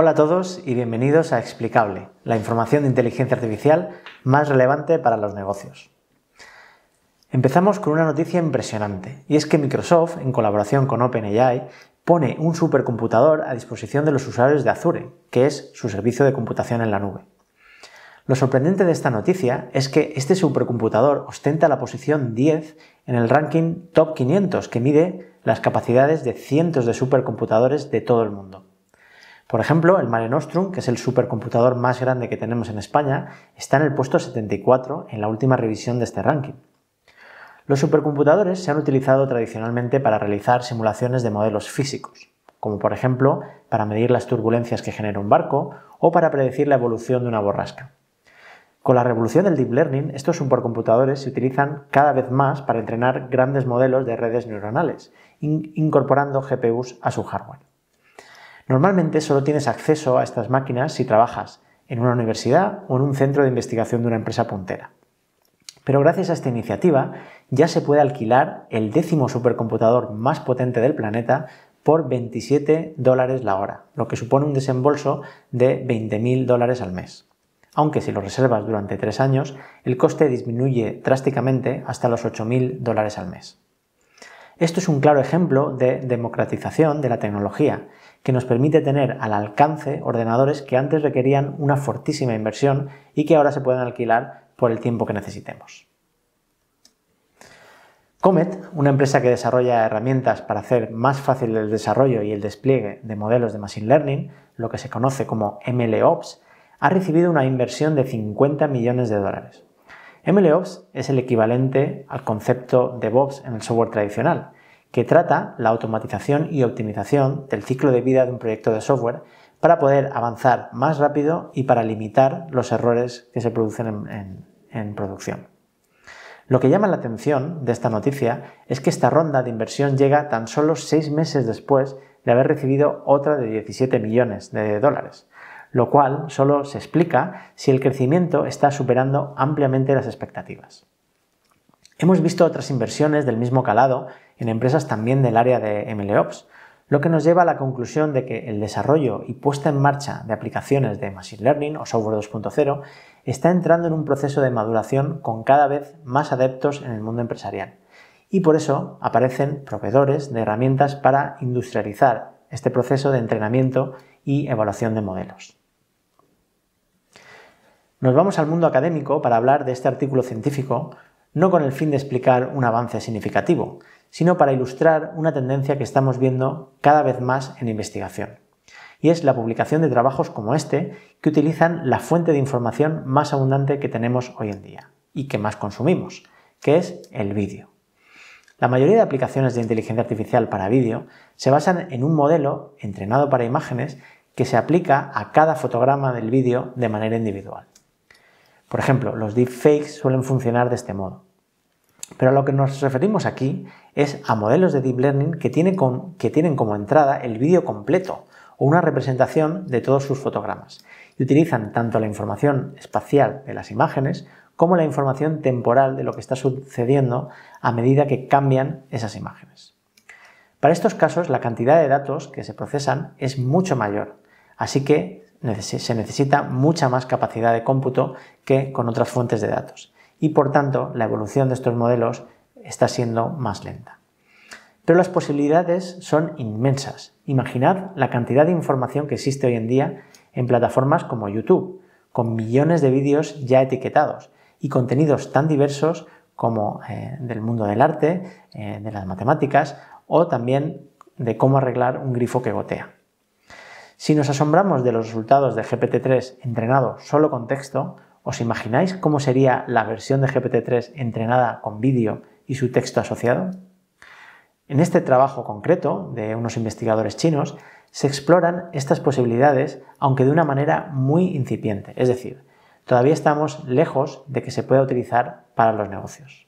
Hola a todos y bienvenidos a Explicable, la información de inteligencia artificial más relevante para los negocios. Empezamos con una noticia impresionante, y es que Microsoft, en colaboración con OpenAI, pone un supercomputador a disposición de los usuarios de Azure, que es su servicio de computación en la nube. Lo sorprendente de esta noticia es que este supercomputador ostenta la posición 10 en el ranking Top 500, que mide las capacidades de cientos de supercomputadores de todo el mundo. Por ejemplo, el Mare Nostrum, que es el supercomputador más grande que tenemos en España, está en el puesto 74 en la última revisión de este ranking. Los supercomputadores se han utilizado tradicionalmente para realizar simulaciones de modelos físicos, como por ejemplo para medir las turbulencias que genera un barco o para predecir la evolución de una borrasca. Con la revolución del deep learning, estos supercomputadores se utilizan cada vez más para entrenar grandes modelos de redes neuronales, incorporando GPUs a su hardware. Normalmente solo tienes acceso a estas máquinas si trabajas en una universidad o en un centro de investigación de una empresa puntera. Pero gracias a esta iniciativa ya se puede alquilar el décimo supercomputador más potente del planeta por 27 dólares la hora, lo que supone un desembolso de 20.000 dólares al mes. Aunque si lo reservas durante tres años, el coste disminuye drásticamente hasta los 8.000 dólares al mes. Esto es un claro ejemplo de democratización de la tecnología que nos permite tener al alcance ordenadores que antes requerían una fortísima inversión y que ahora se pueden alquilar por el tiempo que necesitemos. Comet, una empresa que desarrolla herramientas para hacer más fácil el desarrollo y el despliegue de modelos de Machine Learning, lo que se conoce como MLOps, ha recibido una inversión de 50 millones de dólares. MLOps es el equivalente al concepto de DevOps en el software tradicional, que trata la automatización y optimización del ciclo de vida de un proyecto de software para poder avanzar más rápido y para limitar los errores que se producen en, producción. Lo que llama la atención de esta noticia es que esta ronda de inversión llega tan solo seis meses después de haber recibido otra de 17 millones de dólares, lo cual solo se explica si el crecimiento está superando ampliamente las expectativas. Hemos visto otras inversiones del mismo calado en empresas también del área de MLOps, lo que nos lleva a la conclusión de que el desarrollo y puesta en marcha de aplicaciones de Machine Learning o Software 2.0 está entrando en un proceso de maduración con cada vez más adeptos en el mundo empresarial. Y por eso aparecen proveedores de herramientas para industrializar este proceso de entrenamiento y evaluación de modelos. Nos vamos al mundo académico para hablar de este artículo científico, no con el fin de explicar un avance significativo, sino para ilustrar una tendencia que estamos viendo cada vez más en investigación. Y es la publicación de trabajos como este que utilizan la fuente de información más abundante que tenemos hoy en día y que más consumimos, que es el vídeo. La mayoría de aplicaciones de inteligencia artificial para vídeo se basan en un modelo entrenado para imágenes que se aplica a cada fotograma del vídeo de manera individual. Por ejemplo, los deepfakes suelen funcionar de este modo. Pero a lo que nos referimos aquí es a modelos de deep learning que, tienen, como entrada el vídeo completo o una representación de todos sus fotogramas y utilizan tanto la información espacial de las imágenes como la información temporal de lo que está sucediendo a medida que cambian esas imágenes. Para estos casos la cantidad de datos que se procesan es mucho mayor, así que se necesita mucha más capacidad de cómputo que con otras fuentes de datos y por tanto la evolución de estos modelos está siendo más lenta. Pero las posibilidades son inmensas. Imaginad la cantidad de información que existe hoy en día en plataformas como YouTube, con millones de vídeos ya etiquetados y contenidos tan diversos como eh, del mundo del arte, eh, de las matemáticas o también de cómo arreglar un grifo que gotea. Si nos asombramos de los resultados de GPT-3 entrenado solo con texto, ¿Os imagináis cómo sería la versión de GPT-3 entrenada con vídeo y su texto asociado? En este trabajo concreto de unos investigadores chinos se exploran estas posibilidades, aunque de una manera muy incipiente, es decir, todavía estamos lejos de que se pueda utilizar para los negocios.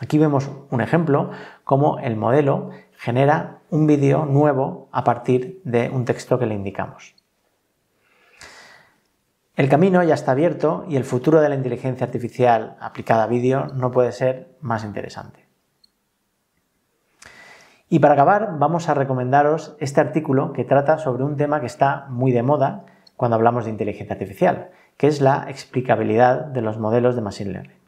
Aquí vemos un ejemplo, cómo el modelo genera un vídeo nuevo a partir de un texto que le indicamos. El camino ya está abierto y el futuro de la inteligencia artificial aplicada a vídeo no puede ser más interesante. Y para acabar, vamos a recomendaros este artículo que trata sobre un tema que está muy de moda cuando hablamos de inteligencia artificial, que es la explicabilidad de los modelos de Machine Learning.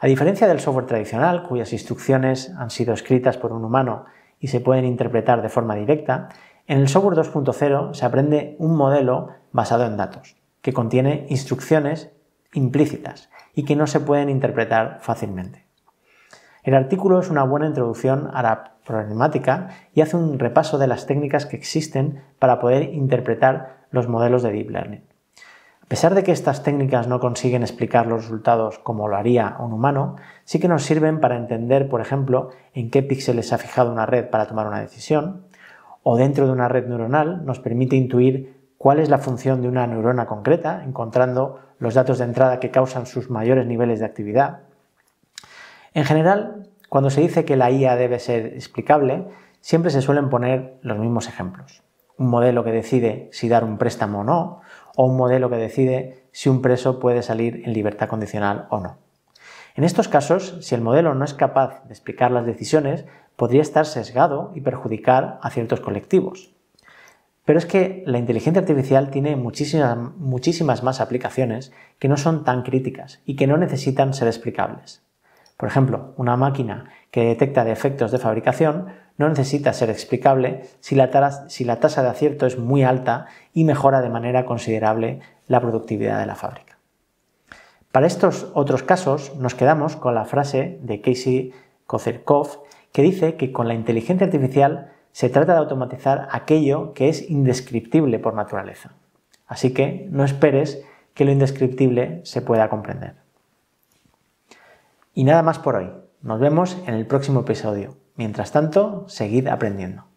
A diferencia del software tradicional, cuyas instrucciones han sido escritas por un humano y se pueden interpretar de forma directa, en el software 2.0 se aprende un modelo basado en datos que contiene instrucciones implícitas y que no se pueden interpretar fácilmente. El artículo es una buena introducción a la problemática y hace un repaso de las técnicas que existen para poder interpretar los modelos de Deep Learning. A pesar de que estas técnicas no consiguen explicar los resultados como lo haría un humano, sí que nos sirven para entender, por ejemplo, en qué píxeles ha fijado una red para tomar una decisión, o dentro de una red neuronal nos permite intuir cuál es la función de una neurona concreta, encontrando los datos de entrada que causan sus mayores niveles de actividad. En general, cuando se dice que la IA debe ser explicable, siempre se suelen poner los mismos ejemplos. Un modelo que decide si dar un préstamo o no, o un modelo que decide si un preso puede salir en libertad condicional o no. En estos casos, si el modelo no es capaz de explicar las decisiones, podría estar sesgado y perjudicar a ciertos colectivos. Pero es que la inteligencia artificial tiene muchísimas, más aplicaciones que no son tan críticas y que no necesitan ser explicables. Por ejemplo, una máquina que detecta defectos de fabricación no necesita ser explicable si la, tasa, de acierto es muy alta y mejora de manera considerable la productividad de la fábrica. Para estos otros casos nos quedamos con la frase de Casey Kozerkov que dice que con la inteligencia artificial se trata de automatizar aquello que es indescriptible por naturaleza. Así que no esperes que lo indescriptible se pueda comprender. Y nada más por hoy. Nos vemos en el próximo episodio. Mientras tanto, seguid aprendiendo.